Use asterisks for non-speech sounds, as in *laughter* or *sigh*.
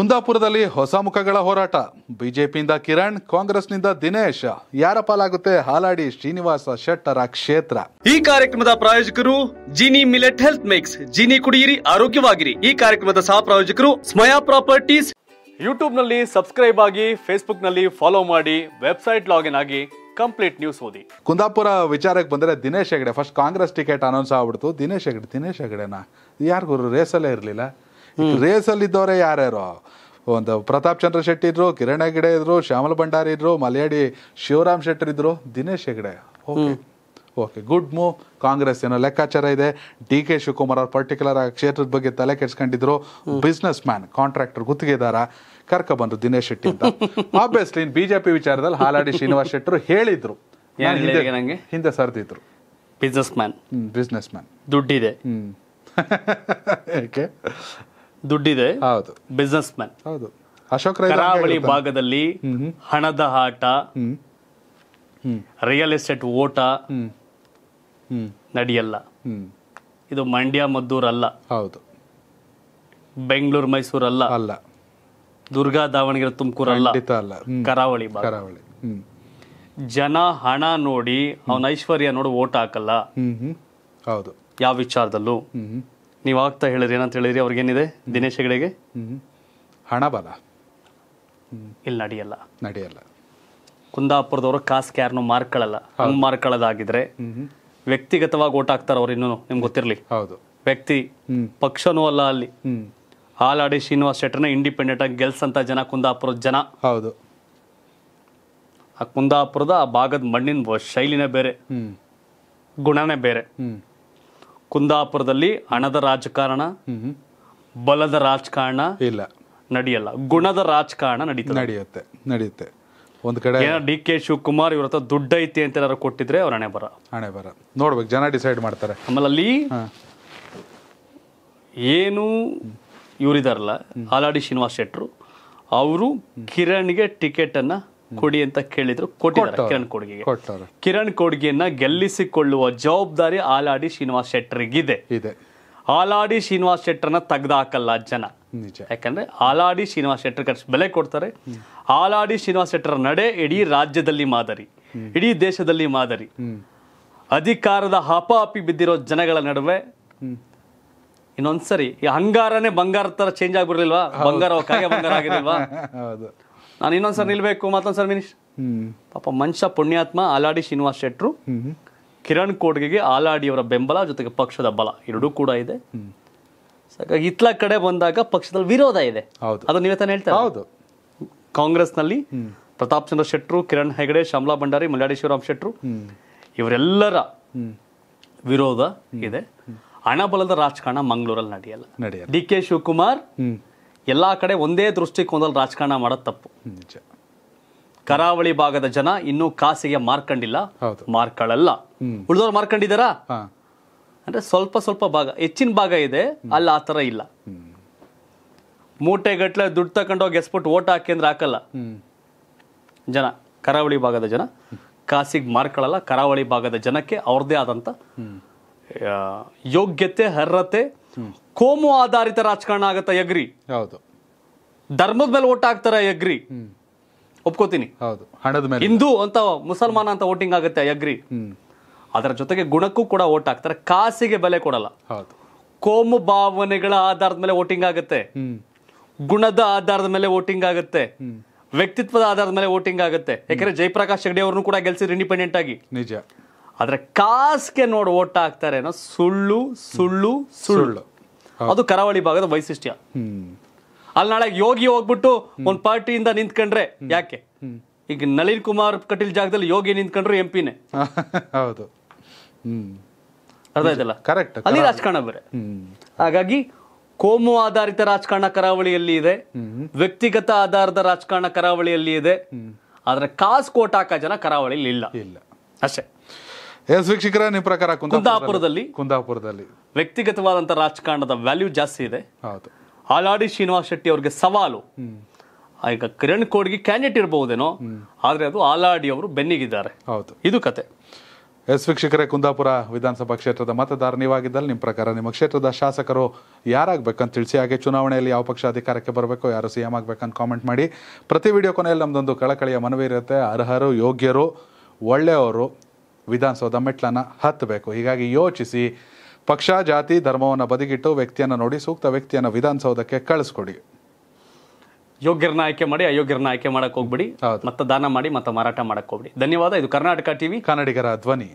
ಕುಂದಾಪುರದಲ್ಲಿ ಹೊಸ ಮುಖಗಳ ಹೋರಾಟ ಬಿಜೆಪಿಯಿಂದ ಕಿರಣ್ ಕಾಂಗ್ರೆಸ್ನಿಂದ ದಿನೇಶ್ ಯಾರ ಪಾಲಾಗುತ್ತೆ ಹಾಲಾಡಿ ಶ್ರೀನಿವಾಸ ಶೆಟ್ಟರ ಕ್ಷೇತ್ರ ಈ ಕಾರ್ಯಕ್ರಮದ ಪ್ರಾಯೋಜಕರು Jini millet health mix Jini ಕುಡಿಯಿರಿ ಆರೋಗ್ಯವಾಗಿರಿ ಈ ಕಾರ್ಯಕ್ರಮದ ಸಹ ಪ್ರಾಯೋಜಕರು ಸ್ಮಯಾ ಪ್ರಾಪರ್ಟೀಸ್ ಯೂಟ್ಯೂಬ್ ನಲ್ಲಿ ಸಬ್ಸ್ಕ್ರೈಬ್ ಆಗಿ ಫೇಸ್ಬುಕ್ ನಲ್ಲಿ ಫಾಲೋ ಮಾಡಿ ವೆಬ್ಸೈಟ್ ಲಾಗಿನ್ ಆಗಿ ಕಂಪ್ಲೀಟ್ ನ್ಯೂಸ್ ಓದಿ ಕುಂದಾಪುರ ವಿಚಾರಕ್ಕೆ ಬಂದರೆ Dinesh Hegde first Congress ticket announce ಆಗ್ಬಿಡ್ತು ದಿನೇಶ್ ಹೆಗಡೆ ದಿನೇಶ್ ಹೆಗಡೆನಾ ಯಾರಿಗೂ ರೇಸಲ್ಲೇ ಇರಲಿಲ್ಲ ಅಲ್ಲಿ ಇದ್ದವರೇ ಯಾರ್ಯಾರು ಒಂದು ಪ್ರತಾಪ್ ಚಂದ್ರ ಶೆಟ್ಟಿ ಇದ್ರು ಕಿರಣ್ ಹೆಗಡೆ ಇದ್ರು ಶ್ಯಾಮಲ ಭಂಡಾರಿ ಇದ್ರು ಮಲಯಾಡಿ ಶಿವರಾಮ್ ಶೆಟ್ಟರ್ ಇದ್ರು Dinesh Hegde okay good move Congress ಏನೋ ಲೆಕ್ಕಾಚಾರ ಇದೆ ಡಿ ಕೆ ಶಿವಕುಮಾರ್ ಅವ್ರ ಪರ್ಟಿಕ್ಯುಲರ್ ಆಗಿ ಕ್ಷೇತ್ರದ ಬಗ್ಗೆ ತಲೆ ಕೆಡ್ಸ್ಕೊಂಡಿದ್ರು ಬಿಸ್ನೆಸ್ ಮ್ಯಾನ್ ಕಾಂಟ್ರಾಕ್ಟರ್ ಗುತ್ತಿಗೆದಾರ ಕರ್ಕ ಬಂದ್ರು ದಿನೇಶ್ ಶೆಟ್ಟಿ ಅಂತ ಆಬ್ವಿಯಸ್ಲಿ ಬಿಜೆಪಿ ವಿಚಾರದಲ್ಲಿ ಹಾಲಾಡಿ ಶ್ರೀನಿವಾಸ್ ಶೆಟ್ಟರು ಹೇಳಿದ್ರು ಹಿಂದೆ ಸರ್ದಿದ್ರು ಬಿಸ್ನೆಸ್ ಮ್ಯಾನ್ ಬಿಸ್ನೆಸ್ ಮ್ಯಾನ್ ದುಡ್ಡಿದೆ *laughs* ದುಡ್ಡಿದೆ ಹೌದು ಬಿಸ್ನೆಸ್ ಮ್ಯಾನ್ ಹೌದು ಅಶೋಕ್ ಕರಾವಳಿ ಭಾಗದಲ್ಲಿ ಹಣದ ಆಟ ರಿಯಲ್ ಎಸ್ಟೇಟ್ ಓಟ ಹ್ಮ್ ಇದು ಮಂಡ್ಯ ಮದ್ದೂರ್ ಅಲ್ಲ ಹೌದು ಬೆಂಗಳೂರು ಮೈಸೂರು ಅಲ್ಲ ಅಲ್ಲ ದುರ್ಗಾ ದಾವಣಗೆರೆ ತುಮಕೂರು ಅಲ್ಲ ಅಲ್ಲ ಕರಾವಳಿ ಕರಾವಳಿ ಜನ ಹಣ ನೋಡಿ ಅವನ ಐಶ್ವರ್ಯ ನೋಡಿ ಓಟ್ ಹಾಕಲ್ಲ ಹೌದು ಯಾವ ವಿಚಾರದಲ್ಲೂ ನೀವು ಆಗ್ತಾ ಹೇಳಿದ್ರಿ ಏನಂತ ಹೇಳಿದ್ರಿ ಏನಿದೆ ದಿನೇಶ್ ಹೆಗಡೆಗೆ ಹಣ ಬಲ ಇಲ್ಲಿ ನಡೆಯಲ್ಲ ನಡೆಯಲ್ಲ ಕುಂದಾಪುರದವರು ಕಾಸ್ ಯಾರನ್ನೂ ಮಾರ್ಕೊಳ್ಳಲ್ಲ ಹಂಗೆ ಮಾರ್ಕೊಳ್ಳೋದಾಗಿದ್ರೆ ವ್ಯಕ್ತಿಗತವಾಗಿ ಓಟ್ ಹಾಕ್ತಾರ ಅವ್ರು ಇನ್ನೂ ನಿಮ್ಗೆ ಗೊತ್ತಿರಲಿ ಹೌದು ವ್ಯಕ್ತಿ ಪಕ್ಷನೂ ಅಲ್ಲ ಅಲ್ಲಿ ಹಾಲಾಡಿ ಶ್ರೀನಿವಾಸ್ ಶೆಟ್ಟರ್ನ ಇಂಡಿಪೆಂಡೆಂಟ್ ಆಗಿ ಗೆಲ್ಸಂತ ಜನ ಕುಂದಾಪುರದ ಜನ ಹೌದು ಆ ಕುಂದಾಪುರದ ಆ ಭಾಗದ ಮಣ್ಣಿನ ಶೈಲಿನೇ ಬೇರೆ ಗುಣನೇ ಬೇರೆ ಕುಂದಾಪುರದಲ್ಲಿ ಹಣದ ರಾಜಕಾರಣ ಬಲದ ರಾಜಕಾರಣ ಇಲ್ಲ ನಡೆಯಲ್ಲ ಗುಣದ ರಾಜಕಾರಣ ನಡೀತದೆ ನಡೆಯುತ್ತೆ ನಡೆಯುತ್ತೆ ಒಂದು ಕಡೆ ಡಿ ಕೆ ಶಿವಕುಮಾರ್ ಇವ್ರ ಹತ್ರ ದುಡ್ಡು ಐತಿ ಅಂತ ಏನಾದ್ರು ಕೊಟ್ಟಿದ್ರೆ ಅವ್ರ ಹಣೆ ಬರ ಹಣೆ ಬರ ನೋಡ್ಬೇಕು ಜನ ಡಿಸೈಡ್ ಮಾಡ್ತಾರೆ ಆಮೇಲೆ ಅಲ್ಲಿ ಏನು ಇವರಿದಾರಲ್ಲ ಹಾಲಾಡಿ ಶ್ರೀನಿವಾಸ್ ಶೆಟ್ರು ಅವರು ಕಿರಣ್ಗೆ ಟಿಕೆಟನ್ನು ಕೊಡಿ ಅಂತ ಕೇಳಿದ್ರು ಕೊಟ್ಟಿದ್ದಾರೆ ಕಿರಣ್ ಕೋಡ್ಗಿಗೆ ಕಿರಣ್ ಕೋಡ್ಗಿಯನ್ನ ಗೆಲ್ಲಿಸಿಕೊಳ್ಳುವ ಜವಾಬ್ದಾರಿ ಆಲಾಡಿ ಶ್ರೀನಿವಾಸ್ ಶೆಟ್ಟರಿಗಿದೆ ಇದೆ ಆಲಾಡಿ ಶ್ರೀನಿವಾಸ್ ಶೆಟ್ಟರ್ನ ತೆಗೆದಾಕಲ್ಲ ಜನ ಯಾಕಂದ್ರೆ ಆಲಾಡಿ ಶ್ರೀನಿವಾಸ್ ಶೆಟ್ಟರ್ ಖರ್ಚು ಬೆಲೆ ಕೊಡ್ತಾರೆ ಆಲಾಡಿ ಶ್ರೀನಿವಾಸ್ ಶೆಟ್ಟರ್ ನಡೆ ಇಡೀ ರಾಜ್ಯದಲ್ಲಿ ಮಾದರಿ ಇಡೀ ದೇಶದಲ್ಲಿ ಮಾದರಿ ಅಧಿಕಾರದ ಹಾಪಾಪಿ ಬಿದ್ದಿರೋ ಜನಗಳ ನಡುವೆ ಇನ್ನೊಂದ್ಸರಿ ಈ ಹಂಗಾರನೇ ಬಂಗಾರ ತರ ಚೇಂಜ್ ಆಗ್ಬಿಡ್ಲಿಲ್ವಾ ಬಂಗಾರ ಬಂಗಾರ ಆಗಿರ್ಲಿಲ್ವಾ *laughs* ನಾನು ಇನ್ನೊಂದು ಸರ್ ನಿಲ್ಬೇಕು ಮತ್ತೊಂದು ಸರ್ ಪಾಪ ಮನುಷ್ಯ ಪುಣ್ಯಾತ್ಮ ಆಲಾಡಿ ಶ್ರೀನಿವಾಸ್ ಶೆಟ್ರು ಕಿರಣ್ ಕೋಡ್ಗೆಗೆ ಆಲಾಡಿಯವರ ಬೆಂಬಲ ಜೊತೆಗೆ ಪಕ್ಷದ ಬಲ ಎರಡೂ ಕೂಡ ಇದೆ ಇತ್ಲ ಕಡೆ ಬಂದಾಗ ಪಕ್ಷದಲ್ಲಿ ವಿರೋಧ ಇದೆ ಅದು ನೀವೇ ತಾನೇ ಹೇಳ್ತಾರೆ ಹೌದು ಕಾಂಗ್ರೆಸ್ನಲ್ಲಿ ಪ್ರತಾಪ್ ಚಂದ್ರ ಶೆಟ್ರು ಕಿರಣ್ ಹೆಗಡೆ ಶಮಲಾ ಭಂಡಾರಿ ಮಲ್ಲಾಡಿ ಶಿವರಾಮ್ ಶೆಟ್ರು ಇವರೆಲ್ಲರ ವಿರೋಧ ಇದೆ ಹಣಬಲದ ರಾಜಕಾರಣ ಮಂಗಳೂರಲ್ಲಿ ನಡೆಯಲ್ಲ ಡಿ ಕೆ ಶಿವಕುಮಾರ್ ಎಲ್ಲ ಕಡೆ ಒಂದೇ ದೃಷ್ಟಿಕೋನದಲ್ಲಿ ರಾಜಕಾರಣ ಮಾಡೋದು ತಪ್ಪು ಕರಾವಳಿ ಭಾಗದ ಜನ ಇನ್ನೂ ಕಾಸಿಗೆ ಮಾರ್ಕಂಡಿಲ್ಲ ಮಾರ್ಕಳಲ್ಲ ಉಳಿದವ್ರು ಮಾರ್ಕೊಂಡಿದಾರಾ ಅಂದ್ರೆ ಸ್ವಲ್ಪ ಸ್ವಲ್ಪ ಭಾಗ ಹೆಚ್ಚಿನ ಭಾಗ ಇದೆ ಅಲ್ಲಿ ಆ ಇಲ್ಲ ಇಲ್ಲ ಗಟ್ಲೆ ದುಡ್ಡು ತಕೊಂಡೋಗಿ ಎಸ್ಬಿಟ್ಟು ಓಟ್ ಹಾಕಿ ಅಂದ್ರೆ ಹಾಕಲ್ಲ ಜನ ಕರಾವಳಿ ಭಾಗದ ಜನ ಕಾಸಿಗೆ ಮಾರ್ಕೊಳ್ಳಲ್ಲ ಕರಾವಳಿ ಭಾಗದ ಜನಕ್ಕೆ ಅವ್ರದೇ ಆದಂತ ಯೋಗ್ಯತೆ ಅರ್ಹತೆ ಕೋಮು ಆಧಾರಿತ ರಾಜಕಾರಣ ಆಗತ್ತ ಎಗ್ರಿ ಹೌದು ಧರ್ಮದ ಮೇಲೆ ಓಟ್ ಹಾಕ್ತಾರ ಎಗ್ರಿ ಒಪ್ಕೋತೀನಿ ಹೌದು ಹಣದ ಮೇಲೆ ಹಿಂದೂ ಅಂತ ಮುಸಲ್ಮಾನ ಅಂತ ವೋಟಿಂಗ್ ಆಗುತ್ತೆ ಎಗ್ರಿ ಅದರ ಜೊತೆಗೆ ಗುಣಕ್ಕೂ ಕೂಡ ಓಟ್ ಹಾಕ್ತಾರೆ ಕಾಸಿಗೆ ಬೆಲೆ ಕೊಡಲ್ಲ ಹೌದು ಕೋಮು ಭಾವನೆಗಳ ಆಧಾರದ ಮೇಲೆ ವೋಟಿಂಗ್ ಆಗುತ್ತೆ ಗುಣದ ಆಧಾರದ ಮೇಲೆ ವೋಟಿಂಗ್ ಆಗುತ್ತೆ ವ್ಯಕ್ತಿತ್ವದ ಆಧಾರದ ಮೇಲೆ ವೋಟಿಂಗ್ ಆಗುತ್ತೆ ಯಾಕಂದ್ರೆ ಜಯಪ್ರಕಾಶ್ ಹೆಗ್ಡೆ ಅವ್ರನ್ನು ಕೂಡ ಗೆಲ್ಸಿದ್ರು ಇಂಡಿಪೆಂಡೆಂಟ್ ಆಗಿ ನಿಜ ಆದ್ರೆ ಕಾಸ್ಗೆ ನೋಡಿ ಓಟ್ ಹಾಕ್ತಾರೆ ಸುಳ್ಳು ಸುಳ್ಳು ಸುಳ್ಳು ಅದು ಕರಾವಳಿ ಭಾಗದ ವೈಶಿಷ್ಟ್ಯ ಅಲ್ಲಿ ನಾಳೆ ಯೋಗಿ ಹೋಗ್ಬಿಟ್ಟು ಒಂದ್ ಪಾರ್ಟಿಯಿಂದ ನಿಂತ್ಕೊಂಡ್ರೆ ಯಾಕೆ ಈಗ ನಳಿನ್ ಕುಮಾರ್ ಕಟೀಲ್ ಜಾಗದಲ್ಲಿ ಯೋಗಿ ನಿಂತ್ಕೊಂಡ್ರು ಎಂಪಿನೇ *laughs* ಹೌದು ಅರ್ಥ ಆಯ್ತಲ್ಲ ಕರೆಕ್ಟ್ ಅಲ್ಲಿ ರಾಜಕಾರಣ ಬೇರೆ ಹಾಗಾಗಿ ಕೋಮು ಆಧಾರಿತ ರಾಜಕಾರಣ ಕರಾವಳಿಯಲ್ಲಿ ಇದೆ ವ್ಯಕ್ತಿಗತ ಆಧಾರದ ರಾಜಕಾರಣ ಕರಾವಳಿಯಲ್ಲಿ ಇದೆ ಆದ್ರೆ ಕಾಸ್ ಕೋಟಾಕ ಜನ ಕರಾವಳಿಯಲ್ಲಿ ಇಲ್ಲ ಇಲ್ಲ ಅಷ್ಟೇ ಎಸ್ ವೀಕ್ಷಕರ ನಿಮ್ಮ ಪ್ರಕಾರ ಕುಂದಾಪುರದಲ್ಲಿ ಕುಂದಾಪುರದಲ್ಲಿ ವ್ಯಕ್ತಿಗತವಾದಂಥ ರಾಜಕಾರಣದ ವ್ಯಾಲ್ಯೂ ಜಾಸ್ತಿ ಇದೆ ಹೌದು ಆಲಾಡಿ ಶ್ರೀನಿವಾಸ್ ಶೆಟ್ಟಿ ಅವ್ರಿಗೆ ಸವಾಲು ಈಗ ಕಿರಣ್ ಕೋಡ್ಗೆ ಕ್ಯಾಂಡಿಡೇಟ್ ಇರಬಹುದೇನೋ ಆದ್ರೆ ಅದು ಆಲಾಡಿ ಅವರು ಬೆನ್ನಿಗಿದ್ದಾರೆ ಹೌದು ಇದು ಕತೆ ಎಸ್ ವೀಕ್ಷಕರೇ ಕುಂದಾಪುರ ವಿಧಾನಸಭಾ ಕ್ಷೇತ್ರದ ಮತದಾರ ನೀವಾಗಿದ್ದಲ್ಲಿ ನಿಮ್ಮ ಪ್ರಕಾರ ನಿಮ್ಮ ಕ್ಷೇತ್ರದ ಶಾಸಕರು ಯಾರಾಗಬೇಕಂತ ತಿಳಿಸಿ ಹಾಗೆ ಚುನಾವಣೆಯಲ್ಲಿ ಯಾವ ಪಕ್ಷ ಅಧಿಕಾರಕ್ಕೆ ಬರಬೇಕು ಯಾರು ಸಿ ಎಂ ಆಗಬೇಕಂತ ಕಾಮೆಂಟ್ ಮಾಡಿ ಪ್ರತಿ ವಿಡಿಯೋ ಕೊನೆಯಲ್ಲಿ ನಮ್ಮದೊಂದು ಕಳಕಳಿಯ ಮನವಿ ಇರುತ್ತೆ ಅರ್ಹರು ಯೋಗ್ಯರು ಒಳ್ಳೆಯವರು ವಿಧಾನಸೌಧ ಮೆಟ್ಲನ್ನ ಹತ್ತಬೇಕು ಹೀಗಾಗಿ ಯೋಚಿಸಿ ಪಕ್ಷ ಜಾತಿ ಧರ್ಮವನ್ನು ಬದಿಗಿಟ್ಟು ವ್ಯಕ್ತಿಯನ್ನು ನೋಡಿ ಸೂಕ್ತ ವ್ಯಕ್ತಿಯನ್ನು ವಿಧಾನಸೌಧಕ್ಕೆ ಕಳಿಸ್ಕೊಡಿ ಯೋಗ್ಯರನ್ನ ಆಯ್ಕೆ ಮಾಡಿ ಅಯೋಗ್ಯರನ್ನ ಆಯ್ಕೆ ಮಾಡಕ್ಕೆ ಹೋಗ್ಬಿಡಿ ಮತ್ತೆ ದಾನ ಮಾಡಿ ಮತ್ತೆ ಮಾರಾಟ ಮಾಡಕ್ಕೆ ಹೋಗ್ಬಿಡಿ ಧನ್ಯವಾದ ಇದು ಕರ್ನಾಟಕ ಟಿವಿ ಕನ್ನಡಿಗರ ಧ್ವನಿ